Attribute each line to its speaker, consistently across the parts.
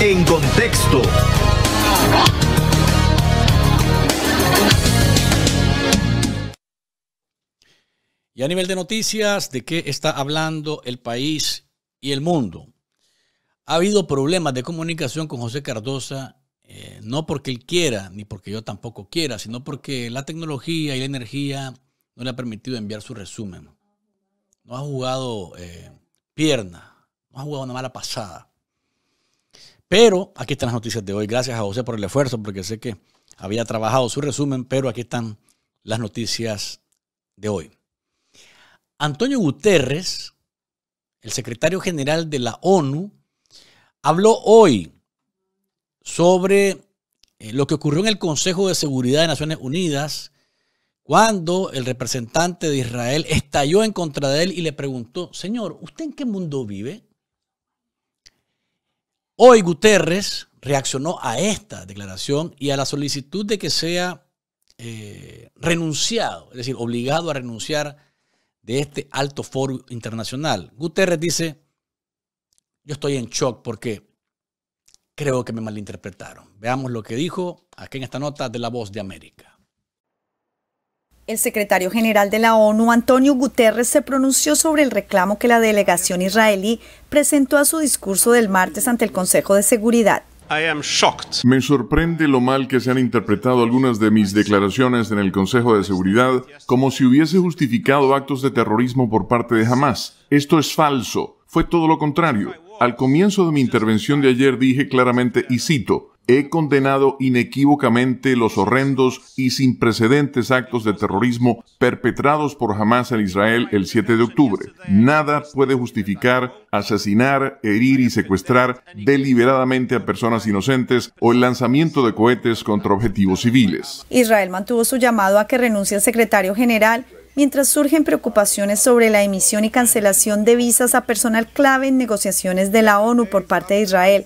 Speaker 1: En contexto. Y a nivel de noticias, ¿de qué está hablando el país y el mundo? Ha habido problemas de comunicación con José Cardosa, eh, no porque él quiera, ni porque yo tampoco quiera, sino porque la tecnología y la energía no le ha permitido enviar su resumen. No ha jugado eh, pierna, no ha jugado una mala pasada. Pero aquí están las noticias de hoy. Gracias a José por el esfuerzo, porque sé que había trabajado su resumen, pero aquí están las noticias de hoy. Antonio Guterres, el secretario general de la ONU, habló hoy sobre eh, lo que ocurrió en el Consejo de Seguridad de Naciones Unidas cuando el representante de Israel estalló en contra de él y le preguntó, señor, ¿usted en qué mundo vive? Hoy Guterres reaccionó a esta declaración y a la solicitud de que sea eh, renunciado, es decir, obligado a renunciar de este alto foro internacional. Guterres dice, yo estoy en shock porque creo que me malinterpretaron. Veamos lo que dijo aquí en esta nota de La Voz de América.
Speaker 2: El secretario general de la ONU, Antonio Guterres, se pronunció sobre el reclamo que la delegación israelí presentó a su discurso del martes ante el Consejo de Seguridad.
Speaker 1: Me sorprende lo mal que se han interpretado algunas de mis declaraciones en el Consejo de Seguridad
Speaker 3: como si hubiese justificado actos de terrorismo por parte de Hamas. Esto es falso. Fue todo lo contrario. Al comienzo de mi intervención de ayer dije claramente, y cito, He
Speaker 1: condenado inequívocamente los horrendos y sin precedentes actos de terrorismo perpetrados por Hamas en Israel el 7 de octubre. Nada puede justificar asesinar, herir y secuestrar deliberadamente a personas inocentes o el lanzamiento de cohetes contra objetivos civiles.
Speaker 2: Israel mantuvo su llamado a que renuncie el secretario general mientras surgen preocupaciones sobre la emisión y cancelación de visas a personal clave en negociaciones de la ONU por parte de Israel.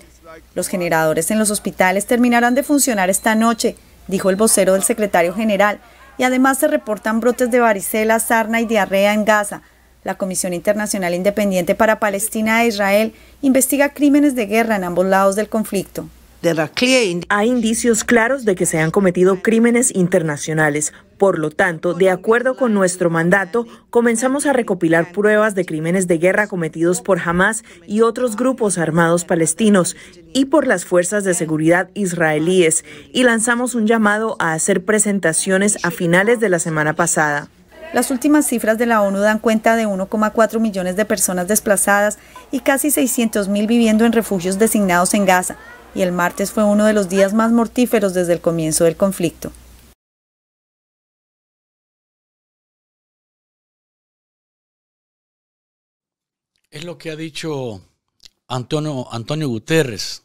Speaker 2: Los generadores en los hospitales terminarán de funcionar esta noche, dijo el vocero del secretario general, y además se reportan brotes de varicela, sarna y diarrea en Gaza. La Comisión Internacional Independiente para Palestina e Israel investiga crímenes de guerra en ambos lados del conflicto. Hay indicios claros de que se han cometido crímenes internacionales. Por lo tanto, de acuerdo con nuestro mandato, comenzamos a recopilar pruebas de crímenes de guerra cometidos por Hamas y otros grupos armados palestinos y por las fuerzas de seguridad israelíes y lanzamos un llamado a hacer presentaciones a finales de la semana pasada. Las últimas cifras de la ONU dan cuenta de 1,4 millones de personas desplazadas y casi mil viviendo en refugios designados en Gaza y el martes fue uno de los días más mortíferos desde el comienzo del conflicto.
Speaker 1: Es lo que ha dicho Antonio, Antonio Guterres,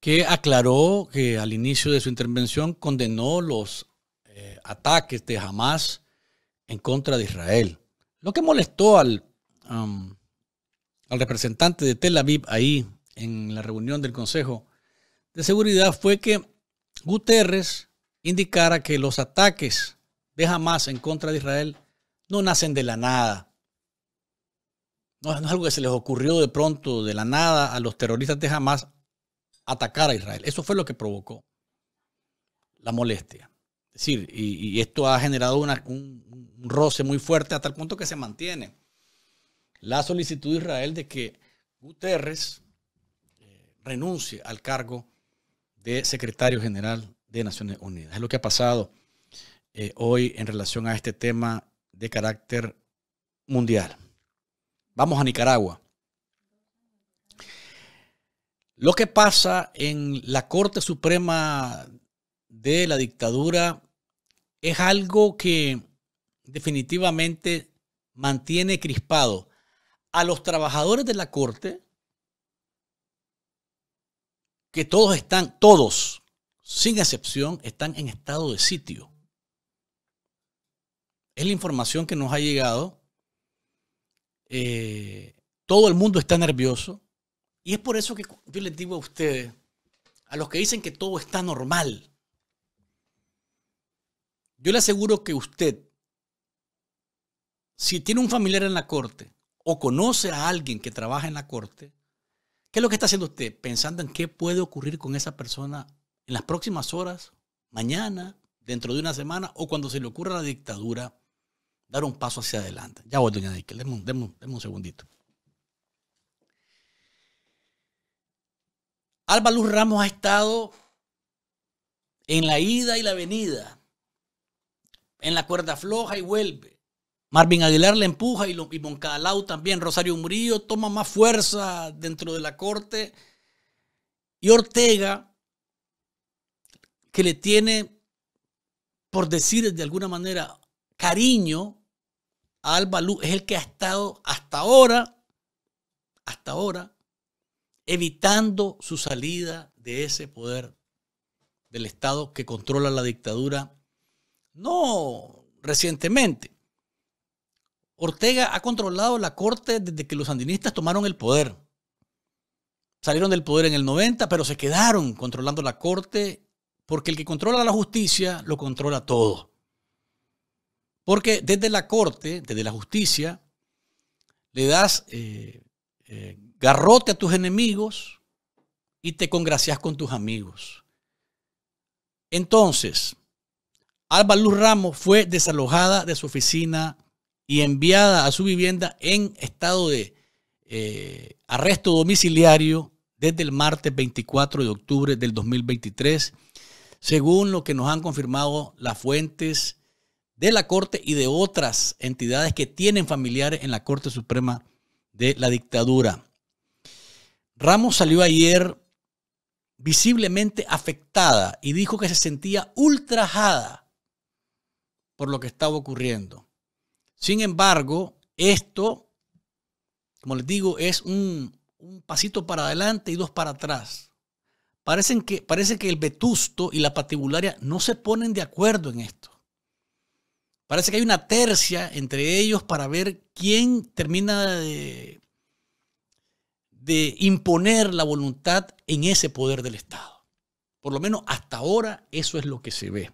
Speaker 1: que aclaró que al inicio de su intervención condenó los eh, ataques de Hamas en contra de Israel. Lo que molestó al, al representante de Tel Aviv ahí en la reunión del Consejo de Seguridad fue que Guterres indicara que los ataques de Hamas en contra de Israel no nacen de la nada. No, es algo que se les ocurrió de pronto, de la nada, a los terroristas de Hamas atacar a Israel. Eso fue lo que provocó la molestia. Es decir, y, esto ha generado una, un, un, roce muy fuerte hasta el punto que se mantiene la solicitud de Israel de que Guterres renuncie al cargo de secretario general de Naciones Unidas. Es lo que ha pasado eh, hoy en relación a este tema de carácter mundial. Vamos a Nicaragua. Lo que pasa en la Corte Suprema de la dictadura es algo que definitivamente mantiene crispado a los trabajadores de la Corte que todos están, todos, sin excepción, están en estado de sitio. Es la información que nos ha llegado. Eh, todo el mundo está nervioso. Y es por eso que yo les digo a ustedes, a los que dicen que todo está normal, yo le aseguro que usted, si tiene un familiar en la corte o conoce a alguien que trabaja en la corte, ¿Qué es lo que está haciendo usted? Pensando en qué puede ocurrir con esa persona en las próximas horas, mañana, dentro de una semana o cuando se le ocurra la dictadura, dar un paso hacia adelante. Ya voy, doña Nike, démos un segundito. Alba Luz Ramos ha estado en la ida y la venida, en la cuerda floja y vuelve, Marvin Aguilar le empuja y, lo, también. Rosario Murillo toma más fuerza dentro de la corte. Y Ortega, que le tiene, por decir de alguna manera, cariño a Alba es el que ha estado hasta ahora, hasta ahora, evitando su salida de ese poder del Estado que controla la dictadura, no recientemente, Ortega ha controlado la corte desde que los sandinistas tomaron el poder. Salieron del poder en el 90, pero se quedaron controlando la corte porque el que controla la justicia lo controla todo. Porque desde la corte, desde la justicia, le das eh, eh, garrote a tus enemigos y te congracias con tus amigos. Entonces, Alba Luz Ramos fue desalojada de su oficina y enviada a su vivienda en estado de eh, arresto domiciliario desde el martes 24 de octubre del 2023, según lo que nos han confirmado las fuentes de la Corte y de otras entidades que tienen familiares en la Corte Suprema de la dictadura. Ramos salió ayer visiblemente afectada y dijo que se sentía ultrajada por lo que estaba ocurriendo. Sin embargo, esto, como les digo, es un, pasito para adelante y dos para atrás. Parecen que, parece que el vetusto y la patibularia no se ponen de acuerdo en esto. Parece que hay una tercia entre ellos para ver quién termina de imponer la voluntad en ese poder del Estado. Por lo menos hasta ahora eso es lo que se ve.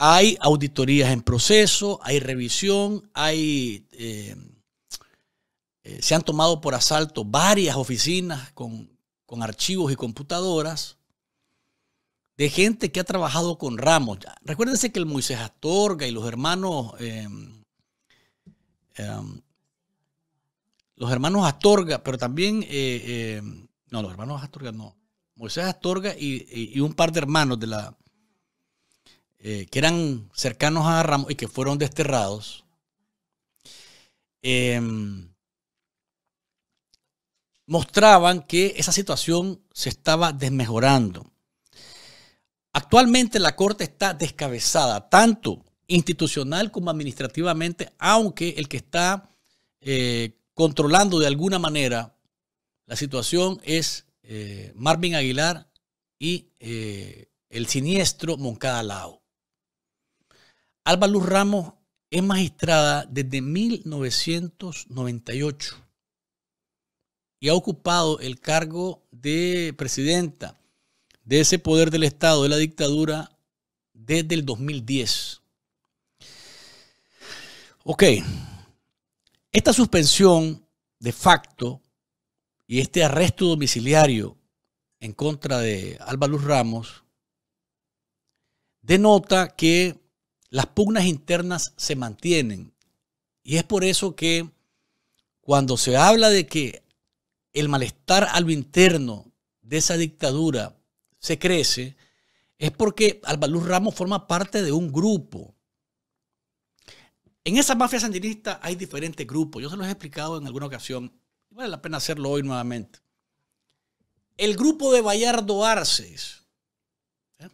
Speaker 1: Hay auditorías en proceso, hay revisión, hay, eh, eh, se han tomado por asalto varias oficinas con, archivos y computadoras de gente que ha trabajado con Ramos. Recuérdense que el Moisés Astorga y los hermanos, em, em, los hermanos Astorga, pero también, eh, em, no, los hermanos Astorga no, Moisés Astorga y, un par de hermanos de la, eh, que eran cercanos a Ramos y que fueron desterrados, em, mostraban que esa situación se estaba desmejorando. Actualmente la Corte está descabezada, tanto institucional como administrativamente, aunque el que está eh, controlando de alguna manera la situación es eh, Marvin Aguilar y el siniestro Moncada Lao. Alba Luz Ramos es magistrada desde 1998 y ha ocupado el cargo de presidenta de ese poder del Estado, de la dictadura, desde el 2010. Ok, esta suspensión de facto y este arresto domiciliario en contra de Alba Luz Ramos denota que las pugnas internas se mantienen. Y es por eso que cuando se habla de que el malestar a lo interno de esa dictadura se crece, es porque Albaluz Ramos forma parte de un grupo. En esa mafia sandinista hay diferentes grupos. Yo se los he explicado en alguna ocasión. vale la pena hacerlo hoy nuevamente. El grupo de Bayardo Arces. ¿eh?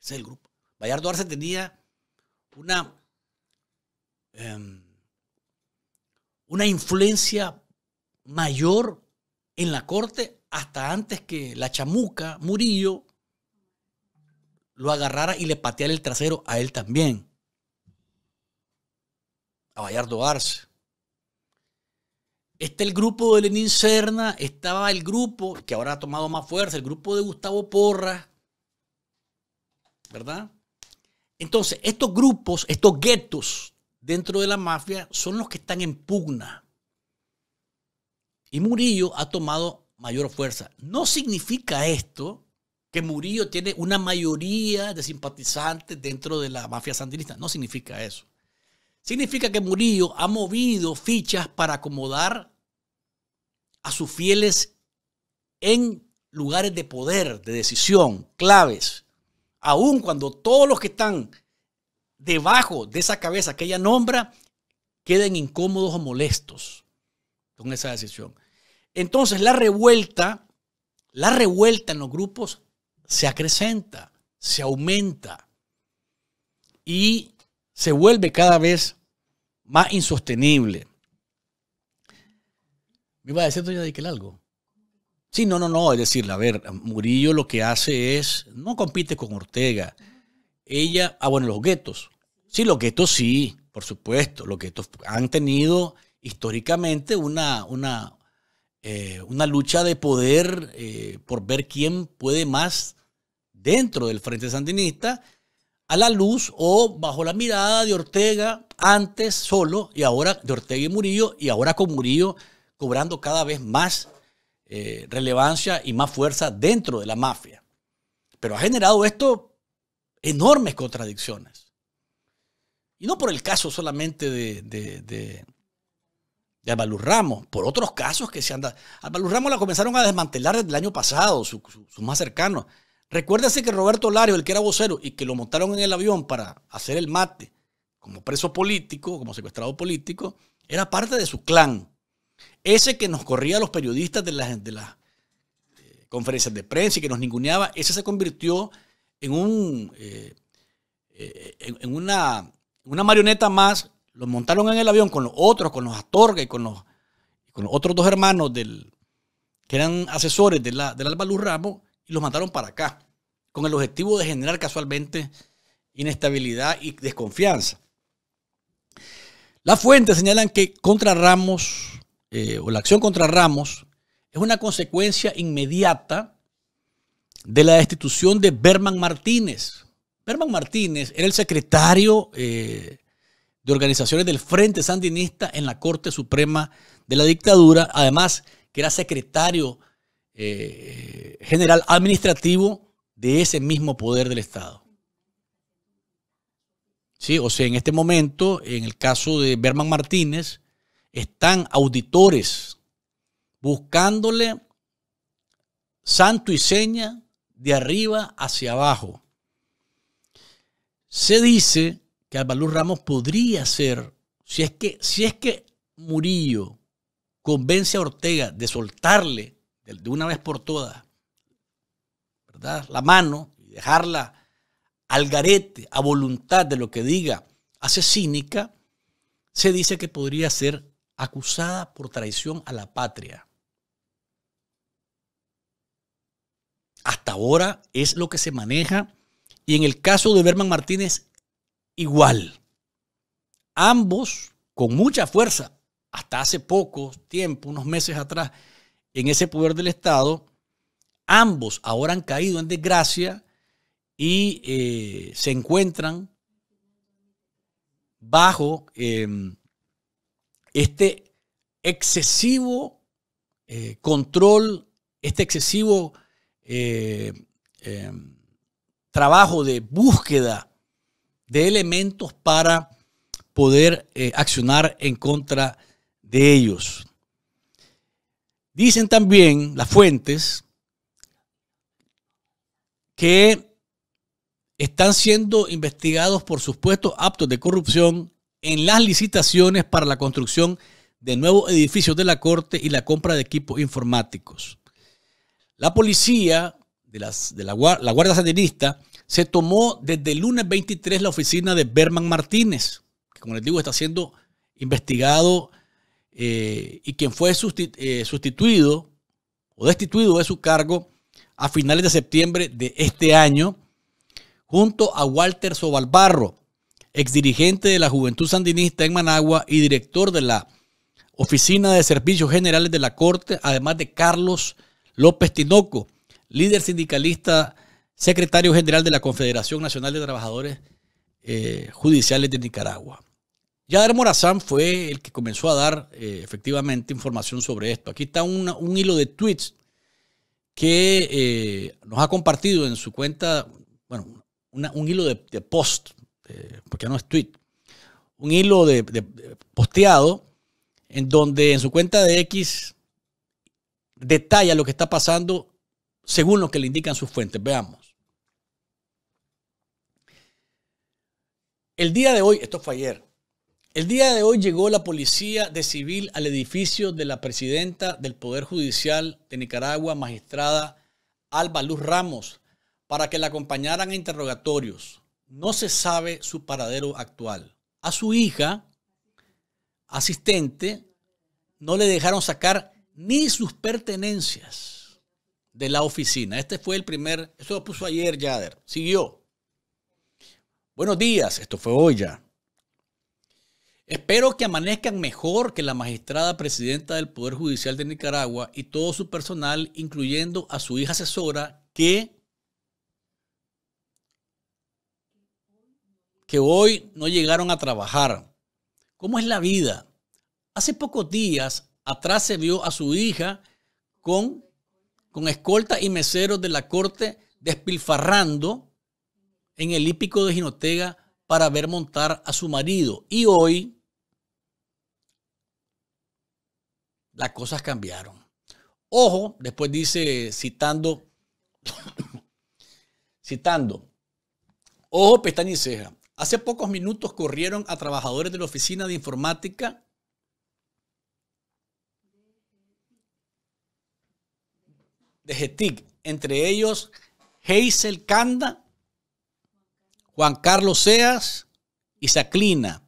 Speaker 1: Ese es el grupo. Bayardo Arces tenía una, em, una influencia mayor en la corte hasta antes que la chamuca Murillo lo agarrara y le pateara el trasero a él también, a Bayardo Arce. Está el grupo de Lenín Serna, estaba el grupo que ahora ha tomado más fuerza, el grupo de Gustavo Porra, ¿verdad? Entonces, estos grupos, estos guetos dentro de la mafia son los que están en pugna. Y Murillo ha tomado mayor fuerza. No significa esto que Murillo tiene una mayoría de simpatizantes dentro de la mafia sandinista. No significa eso. Significa que Murillo ha movido fichas para acomodar a sus fieles en lugares de poder, de decisión, claves aun cuando todos los que están debajo de esa cabeza que ella nombra queden incómodos o molestos con esa decisión. Entonces la revuelta, la revuelta en los grupos se acrecenta, se aumenta y se vuelve cada vez más insostenible. Me iba a decir, doña Diquel, algo. Sí, no, no, no. Es decir, a ver, Murillo lo que hace es, no compite con Ortega. Ella, ah, bueno, los guetos. Sí, los guetos sí, por supuesto. Los guetos han tenido históricamente una, una, eh, una lucha de poder eh, por ver quién puede más dentro del Frente Sandinista a la luz o bajo la mirada de Ortega antes solo y ahora de Ortega y Murillo y ahora con Murillo cobrando cada vez más eh, relevancia y más fuerza dentro de la mafia. Pero ha generado esto enormes contradicciones. Y no por el caso solamente de, de, Ramos, por otros casos que se han dado. Balu Ramos la comenzaron a desmantelar desde el año pasado, sus su, más cercanos. Recuérdese que Roberto Lario, el que era vocero y que lo montaron en el avión para hacer el mate como preso político, como secuestrado político, era parte de su clan. Ese que nos corría a los periodistas de las, eh, conferencias de prensa y que nos ninguneaba, ese se convirtió en un eh, eh, en, una, marioneta más. Los montaron en el avión con los otros, con los Astorga y con los, otros dos hermanos del, que eran asesores de del Alba Luz Ramos y los mataron para acá, con el objetivo de generar casualmente inestabilidad y desconfianza. Las fuentes señalan que contra Ramos eh, o la acción contra Ramos es una consecuencia inmediata de la destitución de Berman Martínez. Berman Martínez era el secretario eh, de organizaciones del Frente Sandinista en la Corte Suprema de la dictadura, además que era secretario eh, general administrativo de ese mismo poder del Estado. Sí, o sea, en este momento, en el caso de Berman Martínez, están auditores buscándole santo y seña de arriba hacia abajo. Se dice que Albalú Ramos podría ser, si es que, si es que Murillo convence a Ortega de soltarle de una vez por todas, ¿verdad? La mano y dejarla al garete, a voluntad de lo que diga, hace cínica, se dice que podría ser acusada por traición a la patria. Hasta ahora es lo que se maneja y en el caso de Berman Martínez igual. Ambos con mucha fuerza, hasta hace poco tiempo, unos meses atrás, en ese poder del Estado, ambos ahora han caído en desgracia y eh, se encuentran bajo em, este excesivo eh, control, este excesivo eh, eh, trabajo de búsqueda de elementos para poder accionar en contra de ellos. Dicen también las fuentes que están siendo investigados por supuestos actos de corrupción en las licitaciones para la construcción de nuevos edificios de la Corte y la compra de equipos informáticos. La policía de, las, la, Guardia Sandinista se tomó desde el lunes 23 la oficina de Berman Martínez, que como les digo está siendo investigado eh, y quien fue eh, sustituido o destituido de su cargo a finales de septiembre de este año, junto a Walter Sobalbarro, dirigente de la Juventud Sandinista en Managua y director de la Oficina de Servicios Generales de la Corte, además de Carlos López Tinoco, líder sindicalista, secretario general de la Confederación Nacional de Trabajadores eh, Judiciales de Nicaragua. Yader Morazán fue el que comenzó a dar eh, efectivamente información sobre esto. Aquí está un hilo de tweets que eh, nos ha compartido en su cuenta, bueno, un hilo de, de post eh, porque no es tweet, un hilo posteado en donde en su cuenta de X detalla lo que está pasando según lo que le indican sus fuentes. Veamos. El día de hoy, esto fue ayer, el día de hoy llegó la policía de civil al edificio de la presidenta del Poder Judicial de Nicaragua, magistrada Alba Luz Ramos, para que la acompañaran a interrogatorios no se sabe su paradero actual. A su hija, asistente, no le dejaron sacar ni sus pertenencias de la oficina. Este fue el primer, Eso lo puso ayer Yader, siguió. Buenos días, esto fue hoy ya. Espero que amanezcan mejor que la magistrada presidenta del Poder Judicial de Nicaragua y todo su personal, incluyendo a su hija asesora, que que hoy no llegaron a trabajar. ¿Cómo es la vida? Hace pocos días atrás se vio a su hija con, con escolta y meseros de la corte despilfarrando en el hípico de Ginotega para ver montar a su marido. Y hoy las cosas cambiaron. Ojo, después dice citando, citando, ojo, pestaña y ceja. Hace pocos minutos corrieron a trabajadores de la oficina de informática de GETIC, entre ellos Hazel Canda, Juan Carlos Seas y Saclina.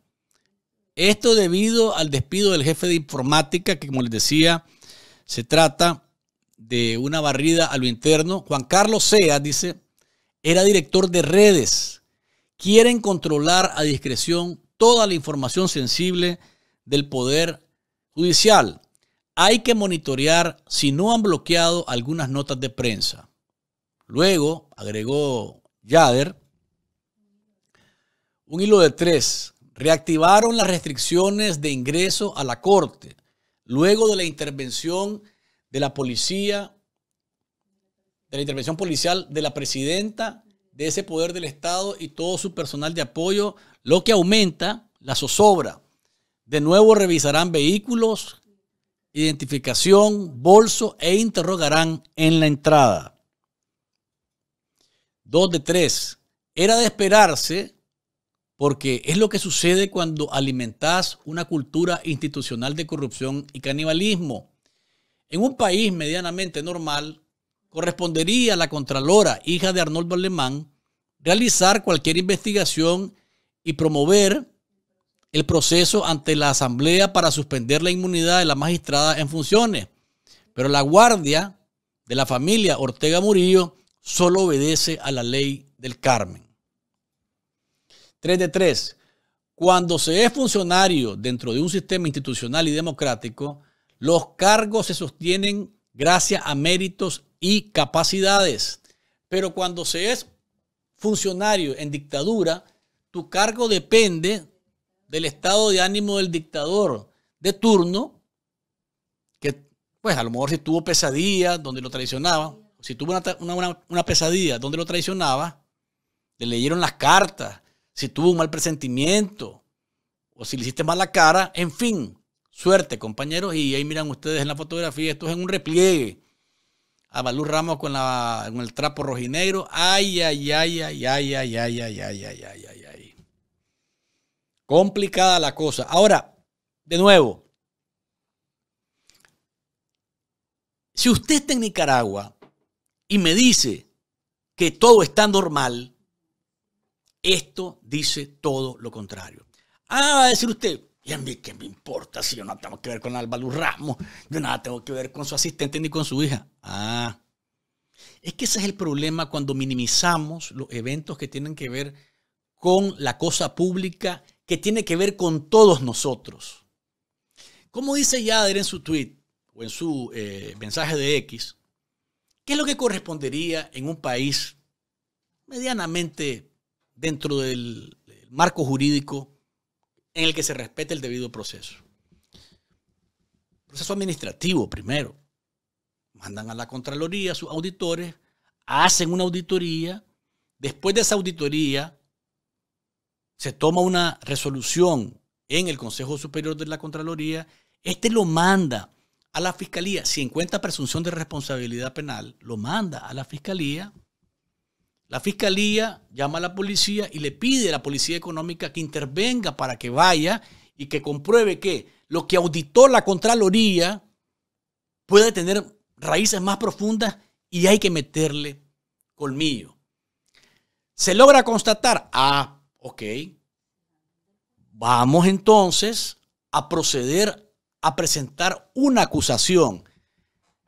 Speaker 1: Esto debido al despido del jefe de informática, que como les decía, se trata de una barrida a lo interno. Juan Carlos Seas, dice, era director de redes quieren controlar a discreción toda la información sensible del Poder Judicial. Hay que monitorear si no han bloqueado algunas notas de prensa. Luego, agregó Yader, un hilo de tres, reactivaron las restricciones de ingreso a la Corte luego de la intervención de la policía, de la intervención policial de la presidenta de ese poder del Estado y todo su personal de apoyo, lo que aumenta la zozobra. De nuevo revisarán vehículos, identificación, bolso e interrogarán en la entrada. Dos de tres. Era de esperarse porque es lo que sucede cuando alimentas una cultura institucional de corrupción y canibalismo. En un país medianamente normal, correspondería a la Contralora, hija de Arnoldo Alemán, realizar cualquier investigación y promover el proceso ante la Asamblea para suspender la inmunidad de la magistrada en funciones. Pero la guardia de la familia Ortega Murillo solo obedece a la ley del Carmen. 3 de 3. Cuando se es funcionario dentro de un sistema institucional y democrático, los cargos se sostienen gracias a méritos y capacidades. Pero cuando se es funcionario en dictadura, tu cargo depende del estado de ánimo del dictador de turno, que pues a lo mejor si tuvo pesadillas donde lo traicionaba, si tuvo una, pesadilla donde lo traicionaba, le leyeron las cartas, si tuvo un mal presentimiento, o si le hiciste mala cara, en fin, suerte compañeros, y ahí miran ustedes en la fotografía, esto es en un repliegue a Balú Ramos con, con el trapo rojinegro. Ay, ay, ay, ay, ay, ay, ay, ay, ay, ay, ay, ay, ay. Complicada la cosa. Ahora, de nuevo, si usted está en Nicaragua y me dice que todo está normal, esto dice todo lo contrario. Ah, va a decir usted, qué me importa si yo no tengo que ver con Álvaro Ramos, yo nada tengo que ver con su asistente ni con su hija. Ah, es que ese es el problema cuando minimizamos los eventos que tienen que ver con la cosa pública, que tiene que ver con todos nosotros. Como dice Yader en su tweet o en su eh, mensaje de X, ¿qué es lo que correspondería en un país medianamente dentro del marco jurídico en el que se respete el debido proceso. Proceso administrativo primero. Mandan a la Contraloría, a sus auditores, hacen una auditoría. Después de esa auditoría, se toma una resolución en el Consejo Superior de la Contraloría. Este lo manda a la Fiscalía. Si encuentra presunción de responsabilidad penal, lo manda a la Fiscalía la fiscalía llama a la policía y le pide a la policía económica que intervenga para que vaya y que compruebe que lo que auditó la Contraloría puede tener raíces más profundas y hay que meterle colmillo. Se logra constatar, ah, ok, vamos entonces a proceder a presentar una acusación.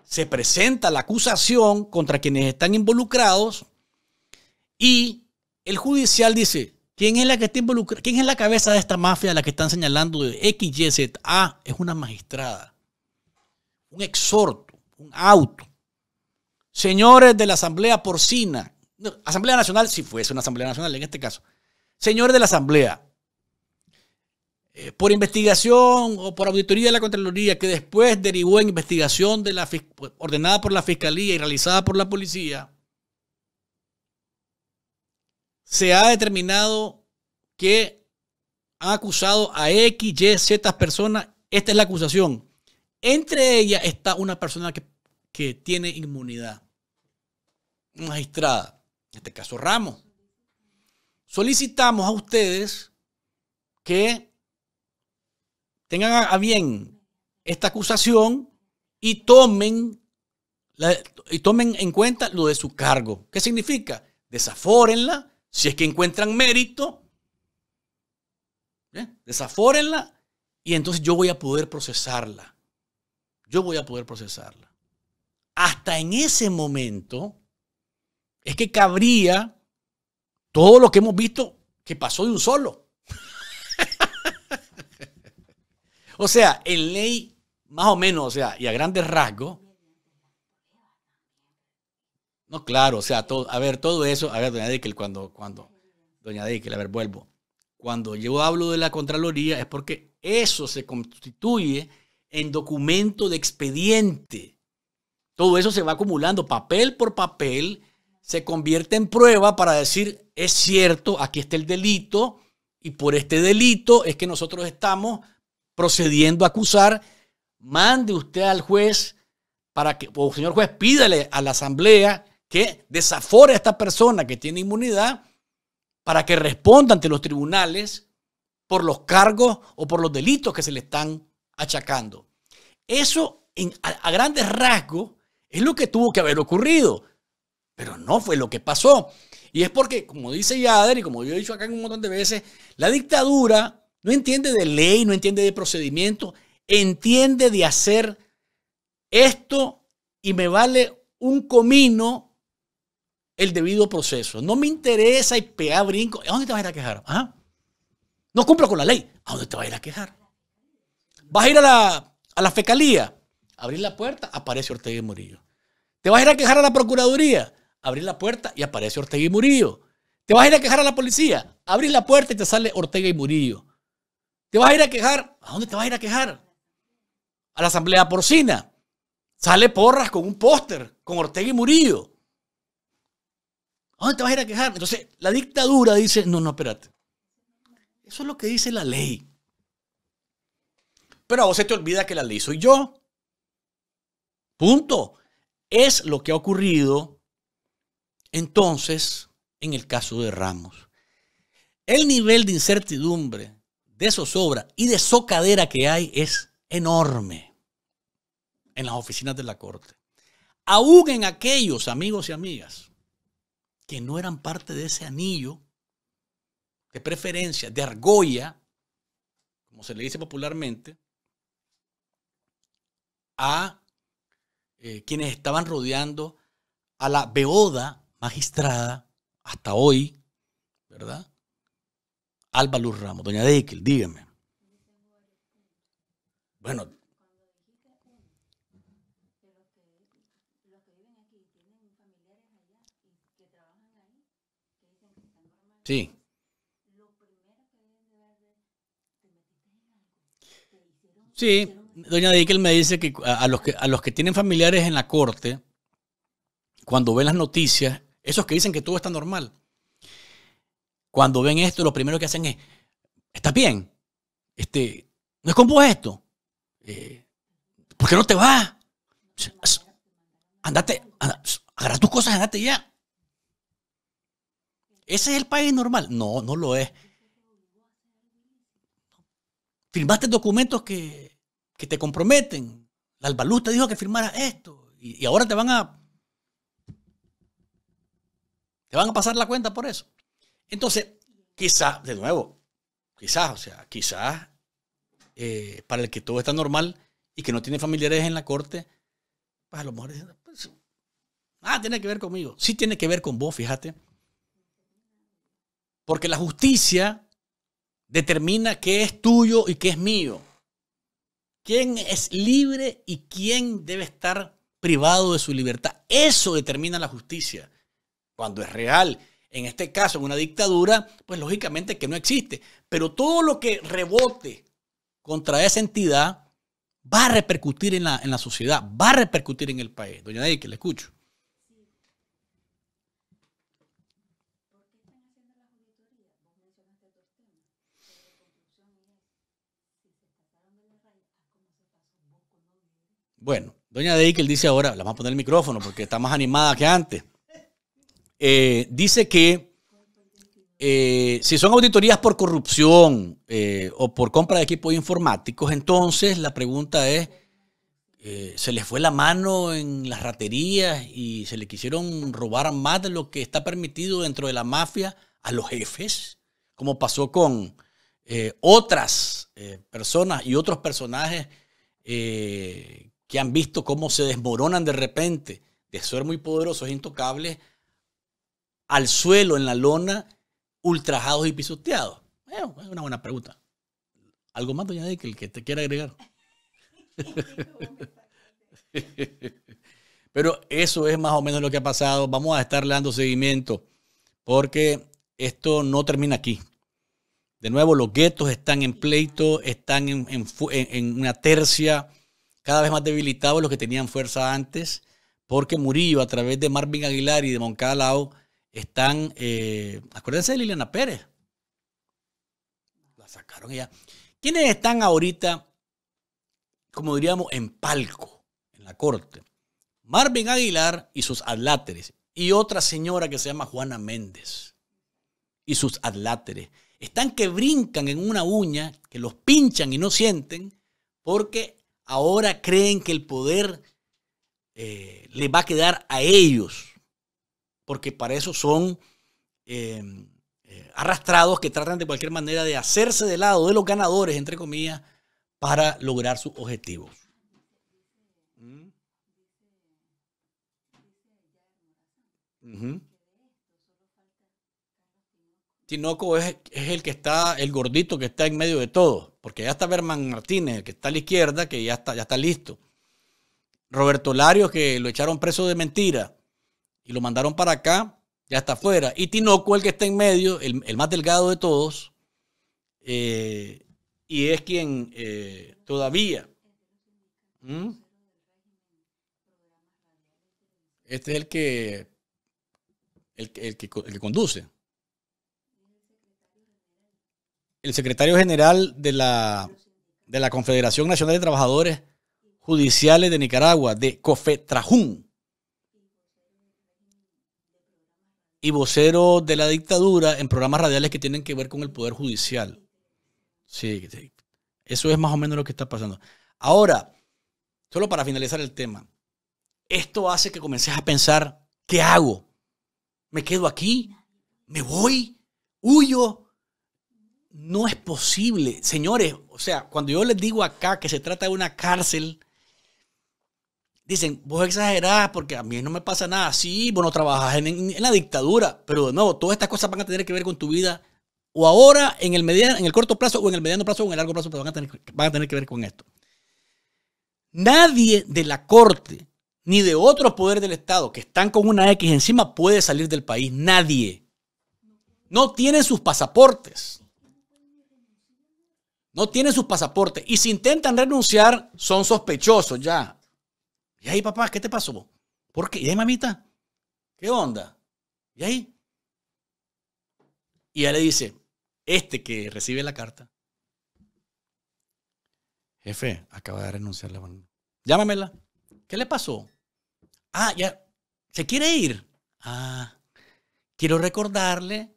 Speaker 1: Se presenta la acusación contra quienes están involucrados y el judicial dice, ¿quién es la que está involucrada? ¿Quién es la cabeza de esta mafia a la que están señalando de XYZ? Ah, es una magistrada. Un exhorto, un auto. Señores de la Asamblea Porcina, Asamblea Nacional, si fuese una Asamblea Nacional en este caso. Señores de la Asamblea, eh, por investigación o por auditoría de la Contraloría, que después derivó en investigación de la, ordenada por la Fiscalía y realizada por la Policía, se ha determinado que ha acusado a X, Y, Z personas. Esta es la acusación. Entre ellas está una persona que, tiene inmunidad. Magistrada, en este caso Ramos. Solicitamos a ustedes que tengan a bien esta acusación y tomen, y tomen en cuenta lo de su cargo. ¿Qué significa? Desafórenla si es que encuentran mérito, ¿eh? desafórenla y entonces yo voy a poder procesarla. Yo voy a poder procesarla. Hasta en ese momento es que cabría todo lo que hemos visto que pasó de un solo. o sea, en ley, más o menos, o sea, y a grandes rasgos, no, claro, o sea, a ver, todo eso, a ver, doña Dickel, cuando, cuando, doña Dickel, a ver, vuelvo. Cuando yo hablo de la Contraloría es porque eso se constituye en documento de expediente. Todo eso se va acumulando papel por papel, se convierte en prueba para decir, es cierto, aquí está el delito, y por este delito es que nosotros estamos procediendo a acusar, mande usted al juez para que, o señor juez, pídale a la asamblea que desafore a esta persona que tiene inmunidad para que responda ante los tribunales por los cargos o por los delitos que se le están achacando. Eso, a, grandes rasgos, es lo que tuvo que haber ocurrido, pero no fue lo que pasó. Y es porque, como dice Yader y como yo he dicho acá un montón de veces, la dictadura no entiende de ley, no entiende de procedimiento, entiende de hacer esto y me vale un comino el debido proceso. No me interesa y pegar brinco. ¿A dónde te vas a ir a quejar? ¿Ah? No cumplo con la ley. ¿A dónde te vas a ir a quejar? Vas a ir a la, a la fecalía. Abrir la puerta, aparece Ortega y Murillo. Te vas a ir a quejar a la Procuraduría. Abrir la puerta y aparece Ortega y Murillo. Te vas a ir a quejar a la policía. Abrir la puerta y te sale Ortega y Murillo. Te vas a ir a quejar. ¿A dónde te vas a ir a quejar? A la Asamblea Porcina. Sale Porras con un póster, con Ortega y Murillo. ¿Dónde te vas a ir a quejar? Entonces, la dictadura dice, no, no, espérate. Eso es lo que dice la ley. Pero a vos se te olvida que la ley soy yo. Punto. Es lo que ha ocurrido entonces en el caso de Ramos. El nivel de incertidumbre, de zozobra y de socadera que hay es enorme en las oficinas de la Corte. Aún en aquellos amigos y amigas que no eran parte de ese anillo, de preferencia, de argolla, como se le dice popularmente, a eh, quienes estaban rodeando a la beoda magistrada hasta hoy, ¿verdad? Alba Luz Ramos, doña Deikel, dígame. Bueno, Sí. Sí, doña Dickel me dice que a, los que a los que tienen familiares en la corte, cuando ven las noticias, esos que dicen que todo está normal, cuando ven esto, lo primero que hacen es, ¿estás bien? Este, ¿No es compuesto? Eh, ¿Por qué no te vas? Andate, agarra tus cosas, andate ya. ¿Ese es el país normal? No, no lo es. Firmaste documentos que, que te comprometen. La Albaluz te dijo que firmara esto. Y, ahora te van a. Te van a pasar la cuenta por eso. Entonces, quizás, de nuevo, quizás, o sea, quizás eh, para el que todo está normal y que no tiene familiares en la corte, pues a lo mejor dicen, pues, ah, tiene que ver conmigo. Sí tiene que ver con vos, fíjate. Porque la justicia determina qué es tuyo y qué es mío. Quién es libre y quién debe estar privado de su libertad. Eso determina la justicia. Cuando es real, en este caso, en una dictadura, pues lógicamente que no existe. Pero todo lo que rebote contra esa entidad va a repercutir en la, sociedad, va a repercutir en el país. Doña nadie que le escucho. Bueno, doña Deikel dice ahora, la vamos a poner el micrófono porque está más animada que antes. Eh, dice que eh, si son auditorías por corrupción eh, o por compra de equipos informáticos, entonces la pregunta es, ¿se les fue la mano en las raterías y se le quisieron robar más de lo que está permitido dentro de la mafia a los jefes? Como pasó con otras personas y otros personajes eh, que han visto cómo se desmoronan de repente de ser muy poderosos e intocables al suelo, en la lona, ultrajados y pisoteados? es una buena pregunta. ¿Algo más, doña el que te quiera agregar? Pero eso es más o menos lo que ha pasado. Vamos a estarle dando seguimiento porque esto no termina aquí. De nuevo, los guetos están en pleito, están en, en una tercia cada vez más debilitados los que tenían fuerza antes, porque Murillo, a través de Marvin Aguilar y de Lao están, eh, acuérdense de Liliana Pérez, la sacaron ya. ¿Quiénes están ahorita, como diríamos, en palco, en la corte? Marvin Aguilar y sus adláteres, y otra señora que se llama Juana Méndez, y sus adláteres. Están que brincan en una uña, que los pinchan y no sienten, porque ahora creen que el poder eh, le va a quedar a ellos, porque para eso son em, eh, arrastrados que tratan de cualquier manera de hacerse de lado de los ganadores, entre comillas, para lograr sus objetivos. Mm. Tinoco es, es, el que está, el gordito que está en medio de todo porque ya está Berman Martínez, el que está a la izquierda, que ya está, ya está listo. Roberto Lario, que lo echaron preso de mentira y lo mandaron para acá, ya está afuera. Y Tinoco, el que está en medio, el, más delgado de todos, eh, y es quien eh, todavía. ¿Mm? Este es el que el, el que, el que conduce. el secretario general de la, de la Confederación Nacional de Trabajadores Judiciales de Nicaragua, de COFETRAJUN, y vocero de la dictadura en programas radiales que tienen que ver con el Poder Judicial. Sí, eso es más o menos lo que está pasando. Ahora, solo para finalizar el tema, esto hace que comiences a pensar, ¿qué hago? ¿Me quedo aquí? ¿Me voy? ¿Huyo? no es posible. Señores, o sea, cuando yo les digo acá que se trata de una cárcel, dicen, vos exagerás porque a mí no me pasa nada. Sí, vos no trabajas en, la dictadura, pero de nuevo, todas estas cosas van a tener que ver con tu vida. O ahora, en el, en el corto plazo, o en el mediano plazo, o en el largo plazo, pero a tener, van a tener que ver con esto. Nadie de la corte ni de otros poderes del Estado que están con una X encima puede salir del país. Nadie. No tienen sus pasaportes no tiene sus pasaportes y si intentan renunciar, son sospechosos ya. Y ahí, papá, ¿qué te pasó? ¿Por qué? ¿Y ahí, mamita? ¿Qué onda? ¿Y ahí? Y ya le dice, este que recibe la carta, jefe, acaba de renunciar la Llámamela. ¿Qué le pasó? Ah, ya, se quiere ir. Ah, quiero recordarle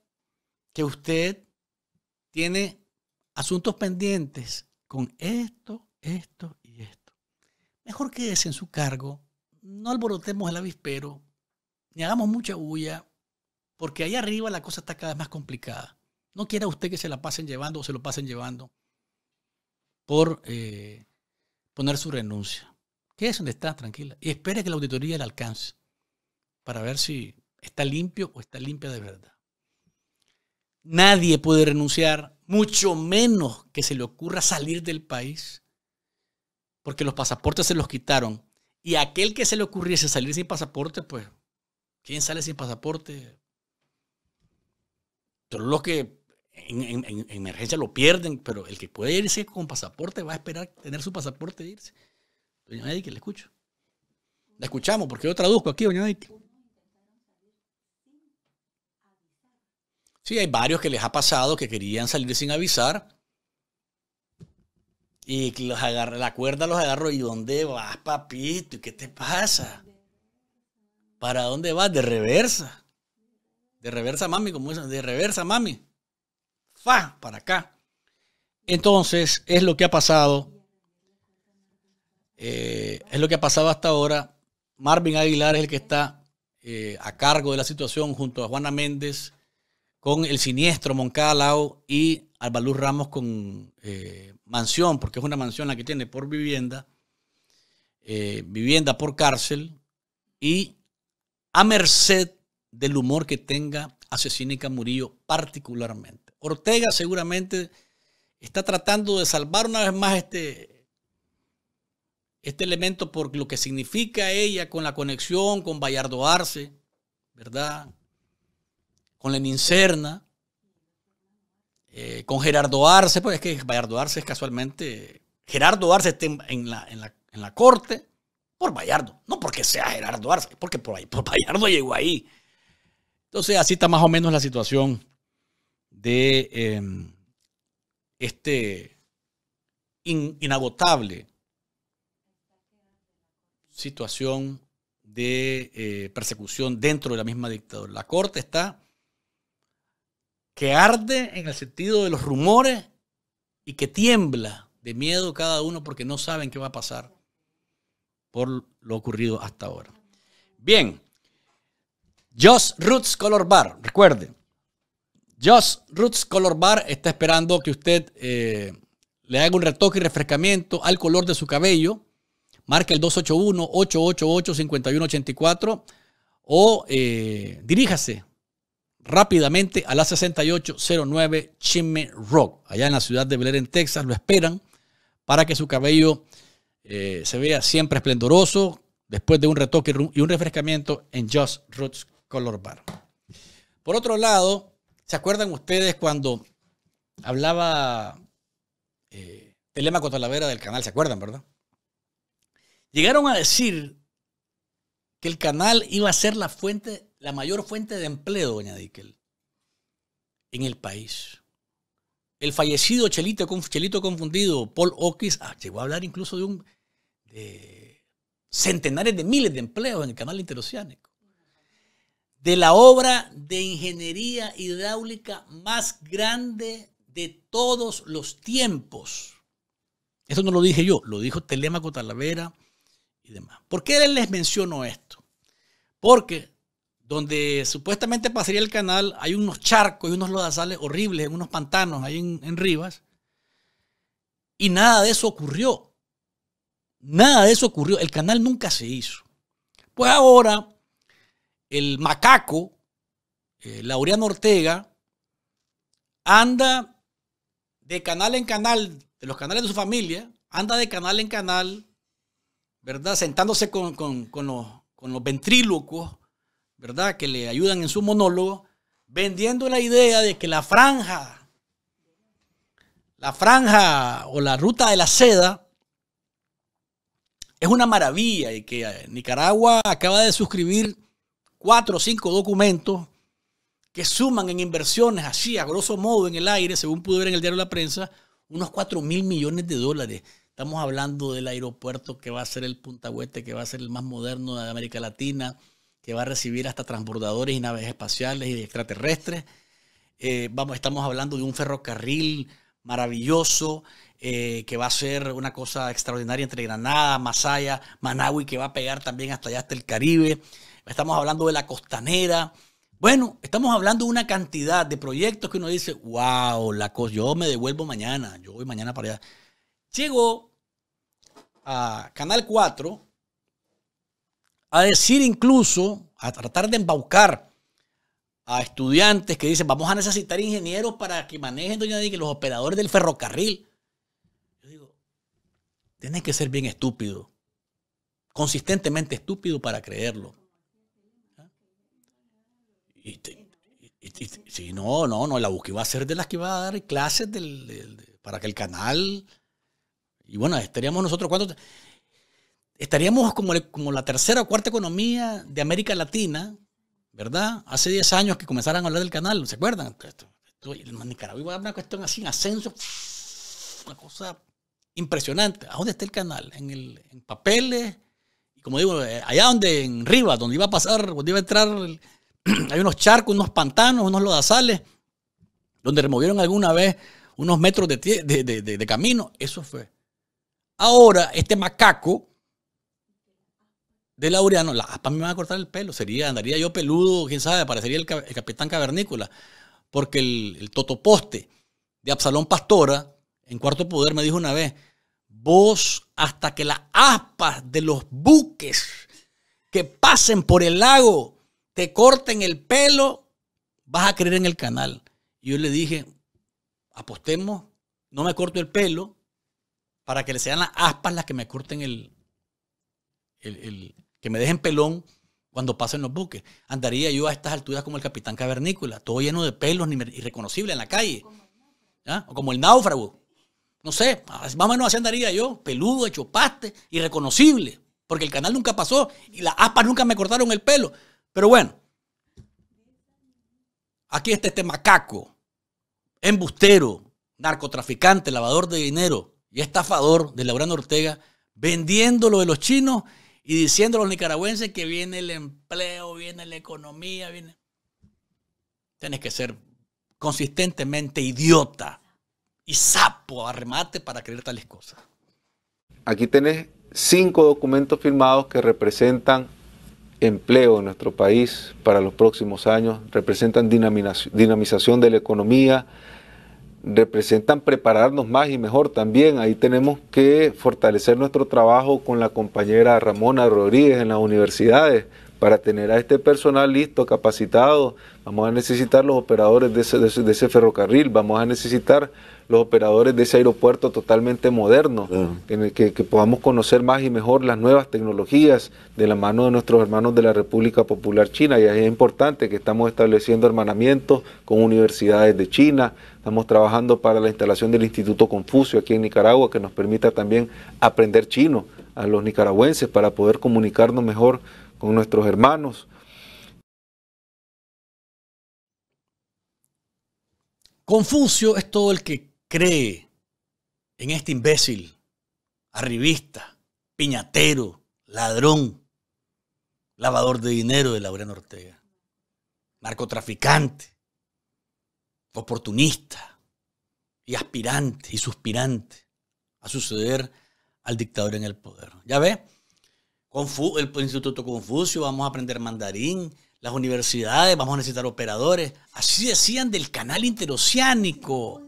Speaker 1: que usted tiene asuntos pendientes con esto, esto y esto. Mejor quédese en su cargo, no alborotemos el avispero, ni hagamos mucha bulla, porque ahí arriba la cosa está cada vez más complicada. No quiera usted que se la pasen llevando o se lo pasen llevando por eh, poner su renuncia. Quédese es donde está? Tranquila. Y espere que la auditoría le alcance para ver si está limpio o está limpia de verdad. Nadie puede renunciar, mucho menos que se le ocurra salir del país, porque los pasaportes se los quitaron. Y aquel que se le ocurriese salir sin pasaporte, pues, ¿quién sale sin pasaporte? Solo los que en, emergencia lo pierden, pero el que puede irse con pasaporte va a esperar tener su pasaporte e irse. Doña Nadie, que le escucho. La escuchamos porque yo traduzco aquí, doña Nadie. Sí, hay varios que les ha pasado que querían salir sin avisar. Y los la cuerda los agarró. ¿Y dónde vas, papito? ¿Y qué te pasa? ¿Para dónde vas? De reversa. De reversa, mami, como eso? de reversa, mami. Fa, para acá. Entonces, es lo que ha pasado. Eh, es lo que ha pasado hasta ahora. Marvin Aguilar es el que está eh, a cargo de la situación junto a Juana Méndez con el siniestro Moncada Lao y Albaluz Ramos con eh, mansión, porque es una mansión la que tiene por vivienda, eh, vivienda por cárcel y a merced del humor que tenga asesinica Murillo particularmente. Ortega seguramente está tratando de salvar una vez más este, este elemento por lo que significa ella con la conexión con Bayardo Arce, ¿verdad? con Lenin Serna, eh, con Gerardo Arce, pues es que Gerardo Arce es casualmente. Gerardo Arce está en la, corte por Bayardo, no porque sea Gerardo Arce, porque por, ahí, por Bayardo llegó ahí. Entonces, así está más o menos la situación de em, este inagotable situación de eh, persecución dentro de la misma dictadura. La corte está que arde en el sentido de los rumores y que tiembla de miedo cada uno porque no saben qué va a pasar por lo ocurrido hasta ahora. Bien, Just Roots Color Bar, recuerde, Just Roots Color Bar está esperando que usted eh, le haga un retoque y refrescamiento al color de su cabello. marque el 281-888-5184 o eh, diríjase rápidamente a la 6809 Chimney Rock, allá en la ciudad de Belén, en Texas. Lo esperan para que su cabello eh, se vea siempre esplendoroso después de un retoque y un refrescamiento en Just Roots Color Bar. Por otro lado, ¿se acuerdan ustedes cuando hablaba eh, Telemaco Talavera del canal? ¿Se acuerdan, verdad? Llegaron a decir que el canal iba a ser la fuente la mayor fuente de empleo, doña Dickel, en el país. El fallecido Chelito, Chelito confundido, Paul Oakes, ah, llegó a hablar incluso de un centenares de miles de empleos en el canal interoceánico. De la obra de ingeniería hidráulica más grande de todos los tiempos. Esto no lo dije yo, lo dijo Telemaco Talavera y demás. ¿Por qué les menciono esto? Porque donde supuestamente pasaría el canal, hay unos charcos y unos lodazales horribles, en unos pantanos ahí en, Rivas, y nada de eso ocurrió. Nada de eso ocurrió. El canal nunca se hizo. Pues ahora, el macaco, eh, Laureano Ortega, anda de canal en canal, de los canales de su familia, anda de canal en canal, ¿verdad? Sentándose con, los, con los ventrílocos ¿verdad? Que le ayudan en su monólogo, vendiendo la idea de que la franja, la franja o la ruta de la seda es una maravilla y que eh, Nicaragua acaba de suscribir cuatro o cinco documentos que suman en inversiones así, a grosso modo, en el aire, según pude ver en el diario la prensa, unos 4 mil millones de dólares. Estamos hablando del aeropuerto que va a ser el puntahuete, que va a ser el más moderno de América Latina, que va a recibir hasta transbordadores y naves espaciales y extraterrestres. Eh, vamos, estamos hablando de un ferrocarril maravilloso eh, que va a ser una cosa extraordinaria entre Granada, Masaya, Managua que va a pegar también hasta allá, hasta el Caribe. Estamos hablando de la costanera. Bueno, estamos hablando de una cantidad de proyectos que uno dice, wow, la yo me devuelvo mañana, yo voy mañana para allá. Llegó a Canal 4 a decir incluso, a tratar de embaucar a estudiantes que dicen, vamos a necesitar ingenieros para que manejen, doña que los operadores del ferrocarril. Yo digo, tienes que ser bien estúpido, consistentemente estúpido para creerlo. Y, si no, no, no, la busca iba a ser de las que va a dar clases para que el canal... Y bueno, estaríamos nosotros cuando estaríamos como, como la tercera o cuarta economía de América Latina, ¿verdad? Hace 10 años que comenzaron a hablar del canal, ¿se acuerdan? El Nicaragua iba a una cuestión así en ascenso, una cosa impresionante. ¿A dónde está el canal? En, el, en papeles, como digo, eh, allá donde, en Rivas, donde iba a pasar, donde iba a entrar, hay unos charcos, unos pantanos, unos lodazales, donde removieron alguna vez unos metros de camino, eso fue. Ahora, este macaco de Laureano, la aspas me va a cortar el pelo, sería, andaría yo peludo, quién sabe, parecería el, capitán cavernícola, porque el, toto totoposte de Absalón Pastora, en Cuarto Poder, me dijo una vez, vos hasta que las aspas de los buques que pasen por el lago te corten el pelo, vas a creer en el canal. Y yo le dije, apostemos, no me corto el pelo, para que le sean las aspas las que me corten el, el, el que me dejen pelón cuando pasen los buques. Andaría yo a estas alturas como el capitán cavernícola, todo lleno de pelos, irreconocible en la calle. O como el náufrago. No sé, más o menos así andaría yo, peludo, hecho paste, irreconocible, porque el canal nunca pasó y las aspas nunca me cortaron el pelo. Pero bueno, aquí está este macaco, embustero, narcotraficante, lavador de dinero y estafador de Laurano Ortega, vendiendo lo de los chinos y diciendo a los nicaragüenses que viene el empleo, viene la economía, viene... Tienes que ser consistentemente idiota y sapo a remate para creer tales cosas. Aquí tenés cinco documentos firmados que representan empleo en nuestro país para los próximos años, representan dinamización de la economía, representan prepararnos más y mejor también. Ahí tenemos que fortalecer nuestro trabajo con la compañera Ramona Rodríguez en las universidades para tener a este personal listo, capacitado. Vamos a necesitar los operadores de ese, de ese ferrocarril, vamos a necesitar los operadores de ese aeropuerto totalmente moderno, ah. en el que, que, podamos conocer más y mejor las nuevas tecnologías de la mano de nuestros hermanos de la República Popular China. Y es importante que estamos estableciendo hermanamientos con universidades de China, estamos trabajando para la instalación del Instituto Confucio aquí en Nicaragua, que nos permita también aprender chino a los nicaragüenses para poder comunicarnos mejor con nuestros hermanos. Confucio es todo el que cree en este imbécil, arribista, piñatero, ladrón, lavador de dinero de Laureano Ortega, narcotraficante, oportunista y aspirante y suspirante a suceder al dictador en el poder. Ya ve, el Instituto Confucio, vamos a aprender mandarín, las universidades, vamos a necesitar operadores. Así decían del canal interoceánico.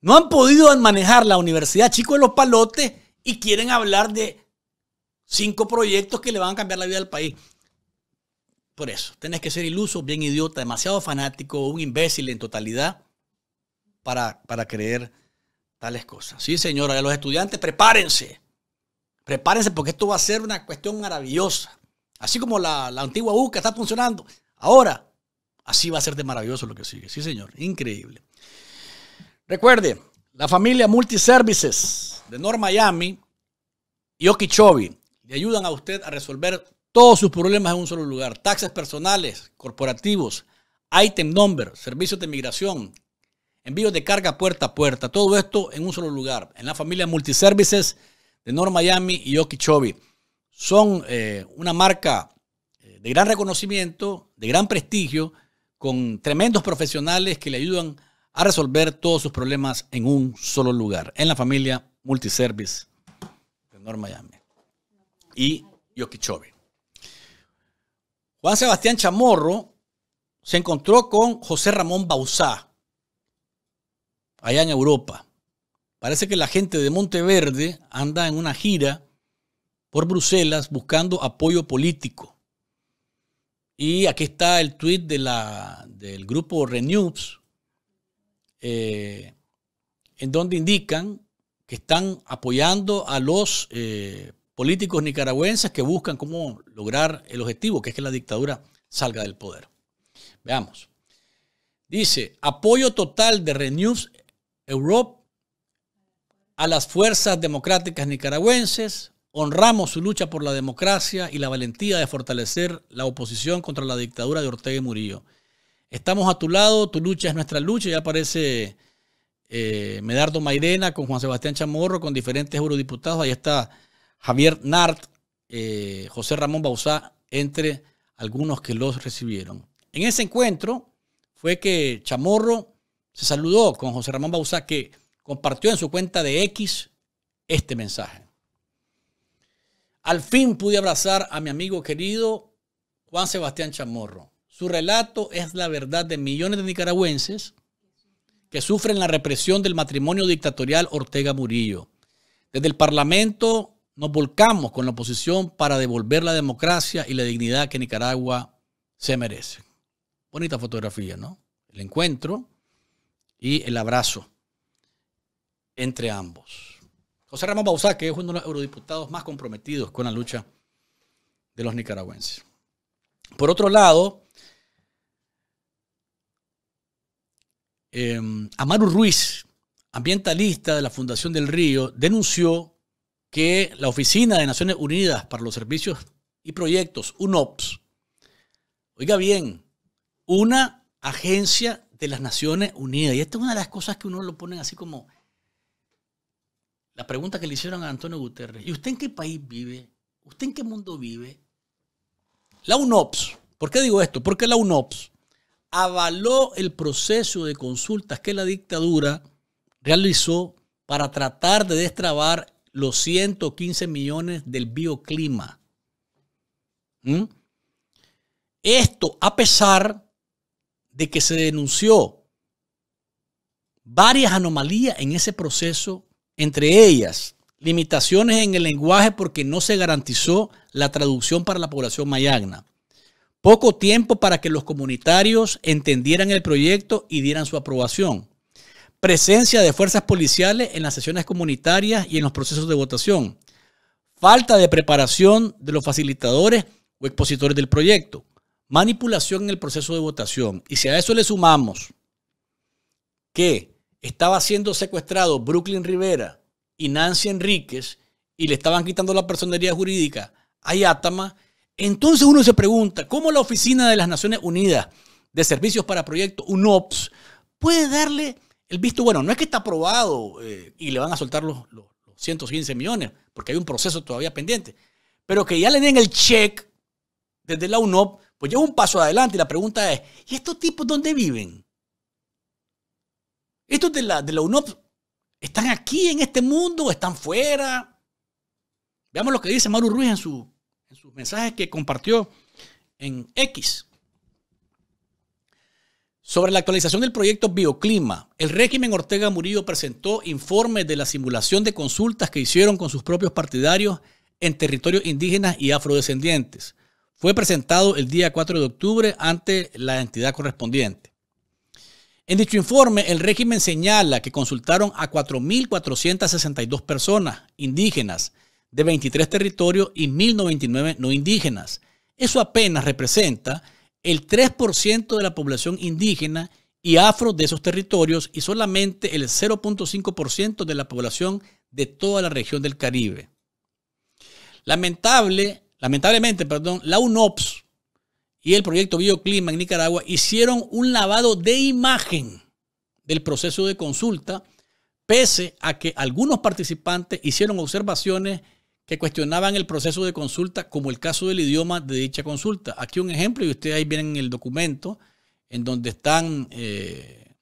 Speaker 1: No han podido manejar la Universidad Chico de los Palotes y quieren hablar de cinco proyectos que le van a cambiar la vida al país. Por eso, tenés que ser iluso, bien idiota, demasiado fanático, un imbécil en totalidad para, creer tales cosas. Sí, señora, a los estudiantes, prepárense. Prepárense porque esto va a ser una cuestión maravillosa. Así como la, la antigua UCA está funcionando, ahora así va a ser de maravilloso lo que sigue. Sí, señor, increíble. Recuerde, la familia Multiservices de North Miami y Okeechobee le ayudan a usted a resolver todos sus problemas en un solo lugar. Taxes personales, corporativos, item number, servicios de migración, envíos de carga puerta a puerta. Todo esto en un solo lugar, en la familia Multiservices de North Miami y Okeechobee. Son eh, una marca eh, de gran reconocimiento, de gran prestigio, con tremendos profesionales que le ayudan a a resolver todos sus problemas en un solo lugar, en la familia Multiservice de Nor Miami y Yokichove. Juan Sebastián Chamorro se encontró con José Ramón Bausá, allá en Europa. Parece que la gente de Monteverde anda en una gira por Bruselas buscando apoyo político. Y aquí está el tweet del grupo Renews, eh, en donde indican que están apoyando a los eh, políticos nicaragüenses que buscan cómo lograr el objetivo, que es que la dictadura salga del poder. Veamos. Dice, apoyo total de Renews Europe a las fuerzas democráticas nicaragüenses, honramos su lucha por la democracia y la valentía de fortalecer la oposición contra la dictadura de Ortega y Murillo. Estamos a tu lado, tu lucha es nuestra lucha. Ya aparece eh, Medardo Mairena con Juan Sebastián Chamorro, con diferentes eurodiputados. Ahí está Javier Nart, eh, José Ramón Bausá, entre algunos que los recibieron. En ese encuentro fue que Chamorro se saludó con José Ramón Bausá, que compartió en su cuenta de X este mensaje. Al fin pude abrazar a mi amigo querido Juan Sebastián Chamorro. Su relato es la verdad de millones de nicaragüenses que sufren la represión del matrimonio dictatorial Ortega Murillo. Desde el Parlamento nos volcamos con la oposición para devolver la democracia y la dignidad que Nicaragua se merece. Bonita fotografía, ¿no? El encuentro y el abrazo entre ambos. José Ramón Bausá, que es uno de los eurodiputados más comprometidos con la lucha de los nicaragüenses. Por otro lado, Em, Amaru Ruiz, ambientalista de la Fundación del Río, denunció que la Oficina de Naciones Unidas para los Servicios y Proyectos, UNOPS, oiga bien, una agencia de las Naciones Unidas. Y esta es una de las cosas que uno lo ponen así como la pregunta que le hicieron a Antonio Guterres. ¿Y usted en qué país vive? ¿Usted en qué mundo vive? La UNOPS. ¿Por qué digo esto? Porque la UNOPS avaló el proceso de consultas que la dictadura realizó para tratar de destrabar los 115 millones del bioclima. ¿Mm? Esto a pesar de que se denunció varias anomalías en ese proceso, entre ellas limitaciones en el lenguaje porque no se garantizó la traducción para la población mayagna, poco tiempo para que los comunitarios entendieran el proyecto y dieran su aprobación. Presencia de fuerzas policiales en las sesiones comunitarias y en los procesos de votación. Falta de preparación de los facilitadores o expositores del proyecto. Manipulación en el proceso de votación. Y si a eso le sumamos que estaba siendo secuestrado Brooklyn Rivera y Nancy Enríquez y le estaban quitando la personería jurídica a Yatama, entonces uno se pregunta, ¿cómo la Oficina de las Naciones Unidas de Servicios para Proyectos, UNOPS, puede darle el visto bueno? No es que está aprobado eh, y le van a soltar los, los, 115 millones, porque hay un proceso todavía pendiente, pero que ya le den el check desde la UNOPS, pues lleva un paso adelante y la pregunta es, ¿y estos tipos dónde viven? ¿Estos de la, UNOPS están aquí en este mundo o están fuera? Veamos lo que dice Maru Ruiz en su en sus mensajes que compartió en X. Sobre la actualización del proyecto Bioclima, el régimen Ortega Murillo presentó informes de la simulación de consultas que hicieron con sus propios partidarios en territorios indígenas y afrodescendientes. Fue presentado el día 4 de octubre ante la entidad correspondiente. En dicho informe, el régimen señala que consultaron a 4.462 personas indígenas de 23 territorios y 1.099 no indígenas. Eso apenas representa el 3% de la población indígena y afro de esos territorios y solamente el 0.5% de la población de toda la región del Caribe. Lamentable, lamentablemente, perdón, la UNOPS y el proyecto Bioclima en Nicaragua hicieron un lavado de imagen del proceso de consulta, pese a que algunos participantes hicieron observaciones que cuestionaban el proceso de consulta, como el caso del idioma de dicha consulta. Aquí un ejemplo, y ustedes ahí vienen el documento, en donde están, eh,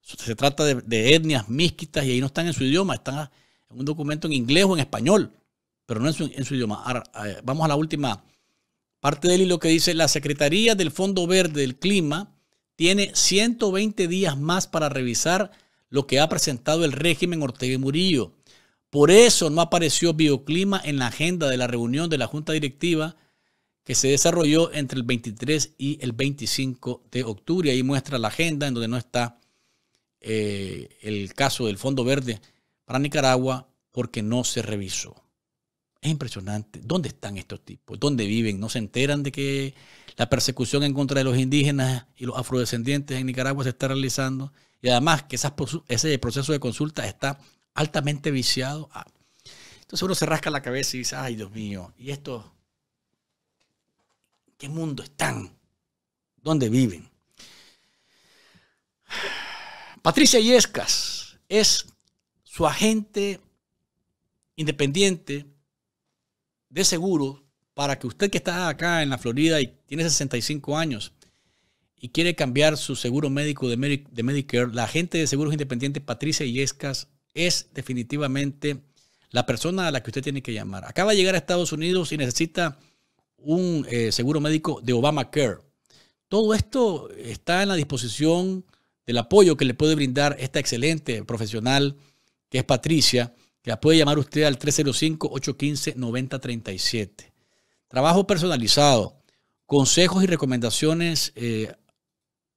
Speaker 1: se trata de, etnias mixtas y ahí no están en su idioma, están en un documento en inglés o en español, pero no en su, en su idioma. Eh, vamos a la última parte de él y lo que dice, la Secretaría del Fondo Verde del Clima tiene 120 días más para revisar lo que ha presentado el régimen Ortega Murillo por eso no apareció bioclima en la agenda de la reunión de la Junta Directiva que se desarrolló entre el 23 y el 25 de octubre. Ahí muestra la agenda en donde no está eh, el caso del Fondo Verde para Nicaragua porque no se revisó. Es impresionante. ¿Dónde están estos tipos? ¿Dónde viven? ¿No se enteran de que la persecución en contra de los indígenas y los afrodescendientes en Nicaragua se está realizando? Y además que ese proceso de consulta está altamente viciado. Ah, entonces uno se rasca la cabeza y dice, ay Dios mío, ¿y esto? ¿Qué mundo están? ¿Dónde viven? Patricia Yescas es su agente independiente de seguro para que usted que está acá en la Florida y tiene 65 años y quiere cambiar su seguro médico de, Medicare, la agente de seguros independiente Patricia Yescas es definitivamente la persona a la que usted tiene que llamar. Acaba de llegar a Estados Unidos y necesita un eh, seguro médico de Obamacare. Todo esto está en la disposición del apoyo que le puede brindar esta excelente profesional que es Patricia, que la puede llamar usted al 305-815-9037. Trabajo personalizado, consejos y recomendaciones eh,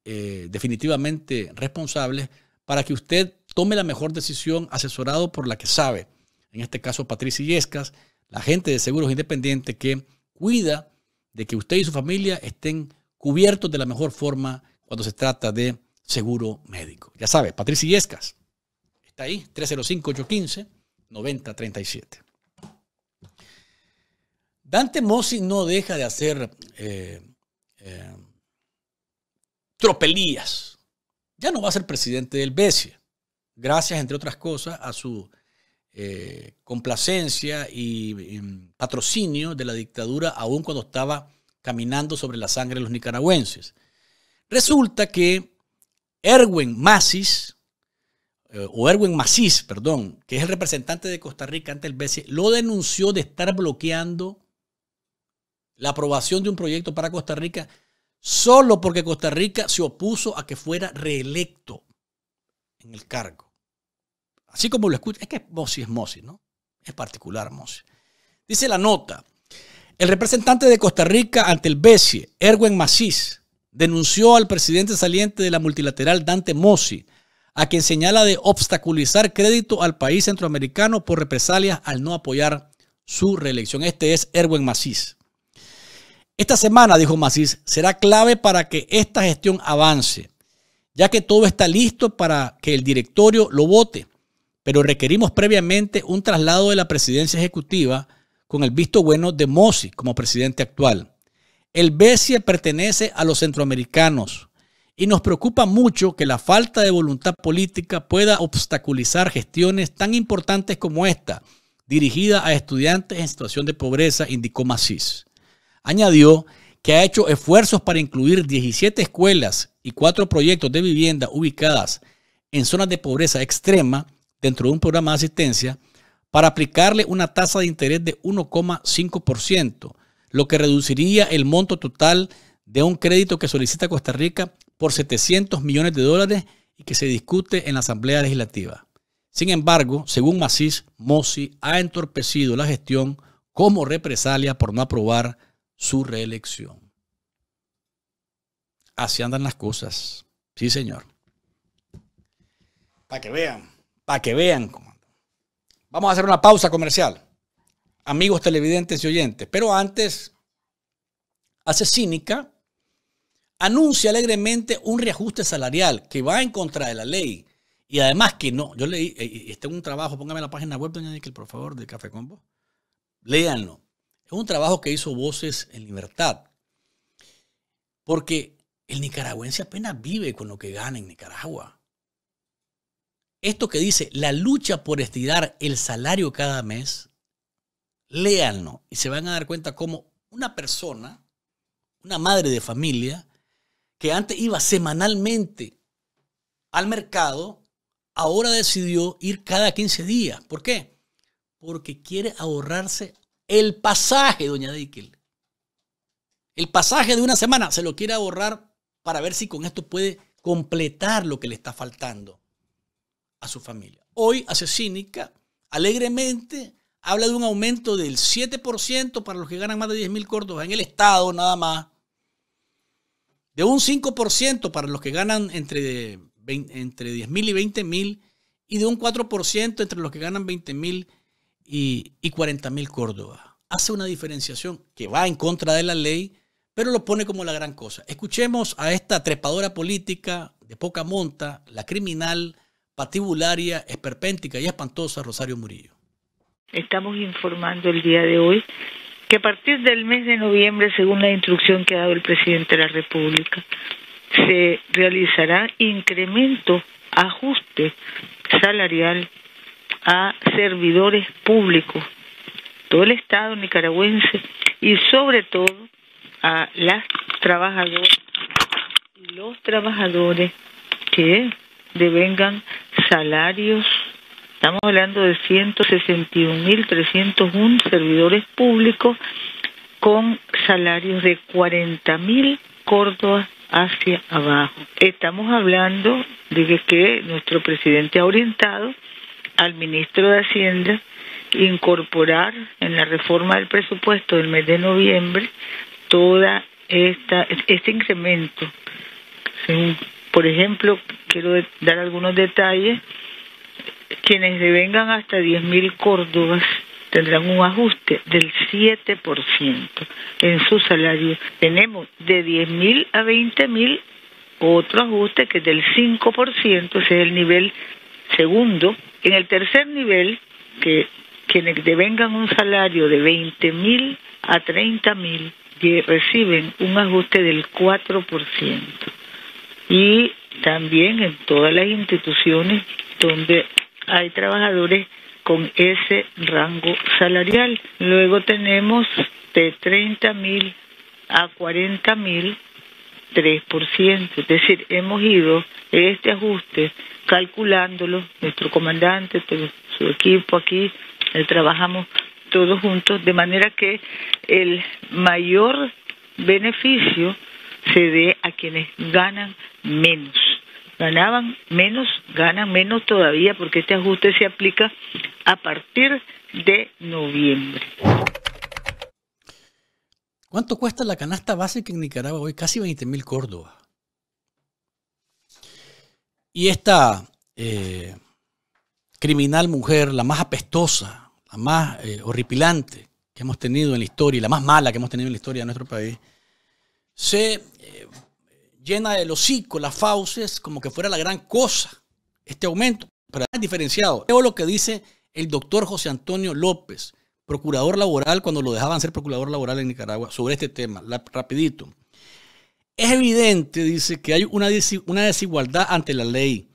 Speaker 1: eh, definitivamente responsables para que usted tome la mejor decisión asesorado por la que sabe. En este caso, Patricia Yescas, la gente de Seguros Independiente que cuida de que usted y su familia estén cubiertos de la mejor forma cuando se trata de seguro médico. Ya sabe, Patricia Yescas está ahí, 305-815-9037. Dante Mossi no deja de hacer eh, eh, tropelías. Ya no va a ser presidente del BESIA gracias, entre otras cosas, a su eh, complacencia y, patrocinio de la dictadura, aún cuando estaba caminando sobre la sangre de los nicaragüenses. Resulta que Erwin Masis, eh, o Erwin Masis, perdón, que es el representante de Costa Rica ante el BCE, lo denunció de estar bloqueando la aprobación de un proyecto para Costa Rica solo porque Costa Rica se opuso a que fuera reelecto en el cargo. Así como lo escucha, es que Mossi es Mossi, ¿no? Es particular Mossi. Dice la nota, el representante de Costa Rica ante el BESIE, Erwin Macís, denunció al presidente saliente de la multilateral Dante Mossi, a quien señala de obstaculizar crédito al país centroamericano por represalias al no apoyar su reelección. Este es Erwin Macís. Esta semana, dijo Macís, será clave para que esta gestión avance, ya que todo está listo para que el directorio lo vote pero requerimos previamente un traslado de la presidencia ejecutiva con el visto bueno de Mossi como presidente actual. El BESIE pertenece a los centroamericanos y nos preocupa mucho que la falta de voluntad política pueda obstaculizar gestiones tan importantes como esta, dirigida a estudiantes en situación de pobreza, indicó Masis. Añadió que ha hecho esfuerzos para incluir 17 escuelas y cuatro proyectos de vivienda ubicadas en zonas de pobreza extrema dentro de un programa de asistencia para aplicarle una tasa de interés de 1,5%, lo que reduciría el monto total de un crédito que solicita Costa Rica por 700 millones de dólares y que se discute en la Asamblea Legislativa. Sin embargo, según Macís, Mossi ha entorpecido la gestión como represalia por no aprobar su reelección. Así andan las cosas. Sí, señor. Para que vean. Para que vean. Vamos a hacer una pausa comercial. Amigos televidentes y oyentes. Pero antes, hace cínica, anuncia alegremente un reajuste salarial que va en contra de la ley. Y además que no, yo leí, eh, este es un trabajo, póngame la página web, doña Nickel, por favor, de Café Combo. Léanlo. Es un trabajo que hizo Voces en Libertad. Porque el nicaragüense apenas vive con lo que gana en Nicaragua esto que dice la lucha por estirar el salario cada mes, léanlo y se van a dar cuenta cómo una persona, una madre de familia, que antes iba semanalmente al mercado, ahora decidió ir cada 15 días. ¿Por qué? Porque quiere ahorrarse el pasaje, doña Dickel. El pasaje de una semana se lo quiere ahorrar para ver si con esto puede completar lo que le está faltando a su familia. Hoy, Asesínica alegremente habla de un aumento del 7% para los que ganan más de 10 mil córdobas en el Estado nada más, de un 5% para los que ganan entre, entre 10 mil y 20 mil, y de un 4% entre los que ganan 20 mil y, y 40 mil córdobas. Hace una diferenciación que va en contra de la ley, pero lo pone como la gran cosa. Escuchemos a esta trepadora política de poca monta, la criminal patibularia, esperpéntica y espantosa Rosario Murillo. Estamos informando el día de hoy que a
Speaker 3: partir del mes de noviembre, según la instrucción que ha dado el presidente de la República, se realizará incremento, ajuste salarial a servidores públicos, todo el Estado nicaragüense y sobre todo a las trabajadoras y los trabajadores que devengan salarios. Estamos hablando de 161.301 servidores públicos con salarios de 40.000 córdobas hacia abajo. Estamos hablando de que nuestro presidente ha orientado al ministro de Hacienda incorporar en la reforma del presupuesto del mes de noviembre toda esta este incremento según por ejemplo, quiero dar algunos detalles. Quienes devengan hasta 10.000 córdobas tendrán un ajuste del 7% en su salario. Tenemos de 10.000 a 20.000 otro ajuste que es del 5%, ese es el nivel segundo. En el tercer nivel, que quienes devengan un salario de 20.000 a 30.000 reciben un ajuste del 4% y también en todas las instituciones donde hay trabajadores con ese rango salarial. Luego tenemos de 30.000 mil a 40.000, mil 3%. Es decir, hemos ido este ajuste calculándolo, nuestro comandante, su equipo aquí, eh, trabajamos todos juntos, de manera que el mayor beneficio se dé a quienes ganan menos. Ganaban menos, ganan menos todavía porque este ajuste se aplica a partir de noviembre.
Speaker 1: ¿Cuánto cuesta la canasta básica en Nicaragua hoy? Casi 20 mil Córdoba. Y esta eh, criminal mujer, la más apestosa, la más eh, horripilante que hemos tenido en la historia, la más mala que hemos tenido en la historia de nuestro país, se eh, llena llena los hocico, las fauces, como que fuera la gran cosa este aumento. Pero es diferenciado. Veo lo que dice el doctor José Antonio López, procurador laboral, cuando lo dejaban ser procurador laboral en Nicaragua, sobre este tema, rapidito. Es evidente, dice, que hay una, una desigualdad ante la ley.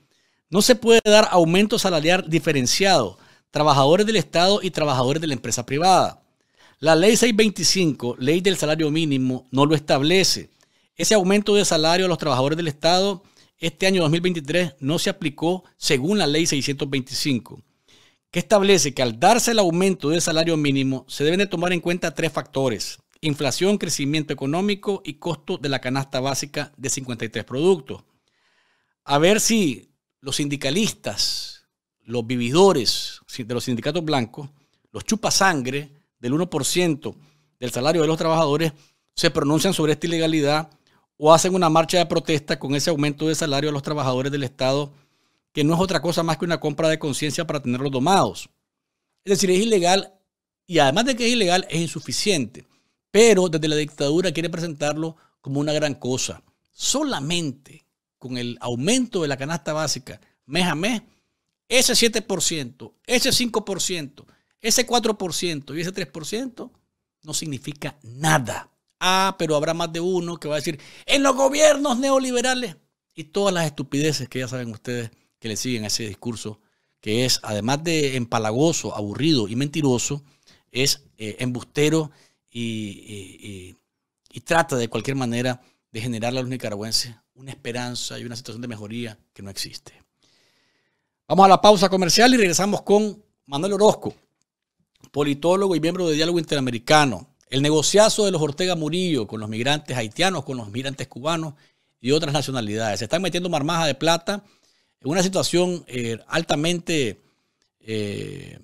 Speaker 1: No se puede dar aumento salarial diferenciado, trabajadores del Estado y trabajadores de la empresa privada. La ley 625, ley del salario mínimo, no lo establece. Ese aumento de salario a los trabajadores del Estado este año 2023 no se aplicó según la ley 625, que establece que al darse el aumento del salario mínimo se deben de tomar en cuenta tres factores, inflación, crecimiento económico y costo de la canasta básica de 53 productos. A ver si los sindicalistas, los vividores de los sindicatos blancos, los chupasangre, del 1% del salario de los trabajadores se pronuncian sobre esta ilegalidad o hacen una marcha de protesta con ese aumento de salario a los trabajadores del Estado, que no es otra cosa más que una compra de conciencia para tenerlos domados. Es decir, es ilegal y además de que es ilegal, es insuficiente. Pero desde la dictadura quiere presentarlo como una gran cosa. Solamente con el aumento de la canasta básica mes a mes, ese 7%, ese 5%, ese 4% y ese 3% no significa nada. Ah, pero habrá más de uno que va a decir, en los gobiernos neoliberales. Y todas las estupideces que ya saben ustedes que le siguen a ese discurso, que es, además de empalagoso, aburrido y mentiroso, es eh, embustero y, y trata de cualquier manera de generarle a los nicaragüenses una esperanza y una situación de mejoría que no existe. Vamos a la pausa comercial y regresamos con Manuel Orozco, politólogo y miembro de Diálogo Interamericano, el negociazo de los Ortega Murillo con los migrantes haitianos, con los migrantes cubanos y otras nacionalidades. Se están metiendo marmaja de plata en una situación eh, altamente eh,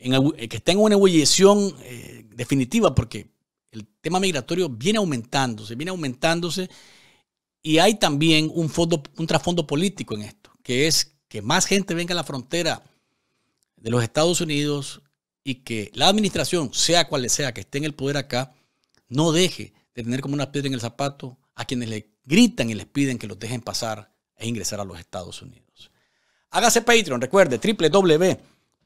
Speaker 1: eh, que está en una ebullición definitiva porque el tema migratorio viene aumentándose, viene aumentándose y hay también un, fondo, un trasfondo político en esto, que es que más gente venga a la frontera de los Estados Unidos y que la administración, sea cual sea, que esté en el poder acá, no deje de tener como una piedra en el zapato a quienes le gritan y les piden que los dejen pasar e ingresar a los Estados Unidos. Hágase Patreon, recuerde,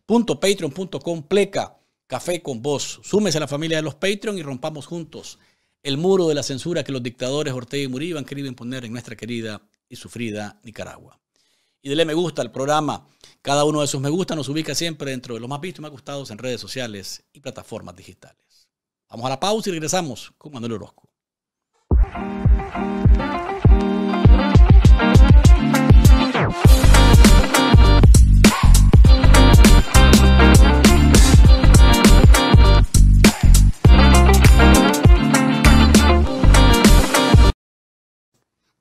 Speaker 1: www.patreon.com pleca café con vos. Súmese a la familia de los Patreon y rompamos juntos el muro de la censura que los dictadores Ortega y Murillo han querido imponer en nuestra querida y sufrida Nicaragua. Y denle me gusta al programa cada uno de esos me gusta nos ubica siempre dentro de los más vistos y más gustados en redes sociales y plataformas digitales. Vamos a la pausa y regresamos con Manuel Orozco.